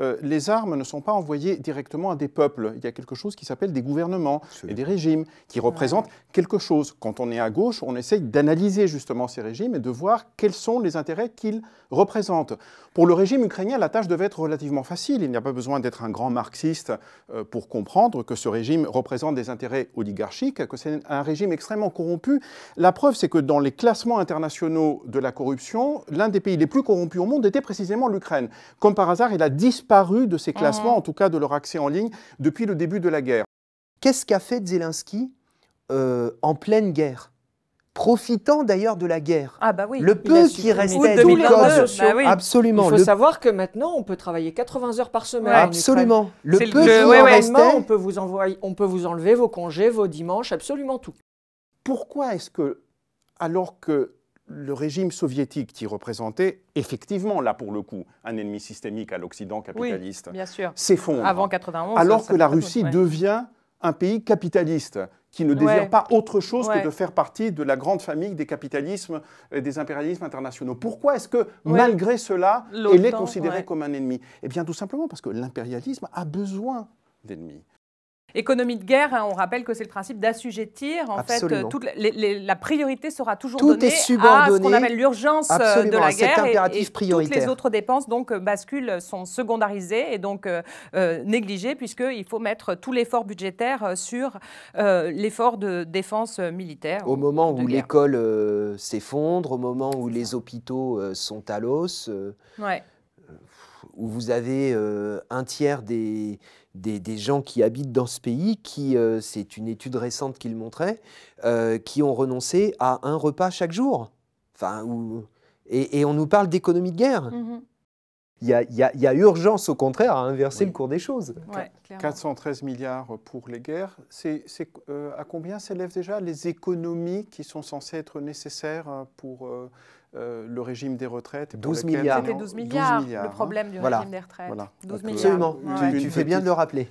Euh, les armes ne sont pas envoyées directement à des peuples. Il y a quelque chose qui s'appelle des gouvernements et des régimes qui représentent quelque chose. Quand on est à gauche, on essaye d'analyser justement ces régimes et de voir quels sont les intérêts qu'ils représentent. Pour le régime ukrainien, la tâche devait être relativement facile. Il n'y a pas besoin d'être un grand marxiste euh, pour comprendre que ce régime représente des intérêts oligarchiques, que c'est un régime extrêmement corrompu. La preuve, c'est que dans les classements internationaux de la corruption, l'un des pays les plus corrompus au monde était précisément l'Ukraine. Comme par hasard, il a disparu disparu de ces classements, mmh. en tout cas de leur accès en ligne, depuis le début de la guerre. Qu'est-ce qu'a fait Zelensky euh, en pleine guerre profitant d'ailleurs de la guerre. Ah bah oui, le peu qui restait de bah Absolument. Il faut savoir que maintenant, on peut travailler 80 heures par semaine. absolument. Le peu qui On peut, vous envoyer, on peut vous enlever vos congés, vos dimanches, absolument tout. Pourquoi est-ce que, alors que le régime soviétique qui représentait effectivement, là pour le coup, un ennemi systémique à l'Occident capitaliste, oui, s'effondre. Avant 91. Alors que la Russie devient un pays capitaliste qui ne désire pas autre chose que de faire partie de la grande famille des capitalismes et euh, des impérialismes internationaux. Pourquoi est-ce que, malgré cela, elle est considérée comme un ennemi Eh bien, tout simplement parce que l'impérialisme a besoin d'ennemis. Économie de guerre, hein, on rappelle que c'est le principe d'assujettir. En fait, toute la, priorité sera toujours Tout donnée à ce qu'on appelle l'urgence euh, de la guerre. et, toutes les autres dépenses donc euh, basculent, sont secondarisées et donc euh, négligées puisqu'il faut mettre tout l'effort budgétaire sur l'effort de défense militaire. Au moment où l'école s'effondre, au moment où les hôpitaux sont à l'os. Ouais où vous avez euh, un tiers des, gens qui habitent dans ce pays qui, euh, c'est une étude récente qui le montrait, euh, qui ont renoncé à un repas chaque jour. et, on nous parle d'économie de guerre. Mmh il y, a urgence au contraire à inverser le cours des choses. 413 milliards pour les guerres. C'est, euh, à combien s'élèvent déjà les économies qui sont censées être nécessaires euh, pour euh, le régime des retraites 12 milliards. C'était 12 milliards, 12 milliards, le hein. problème du régime des retraites. milliards. Absolument, tu fais bien de le rappeler.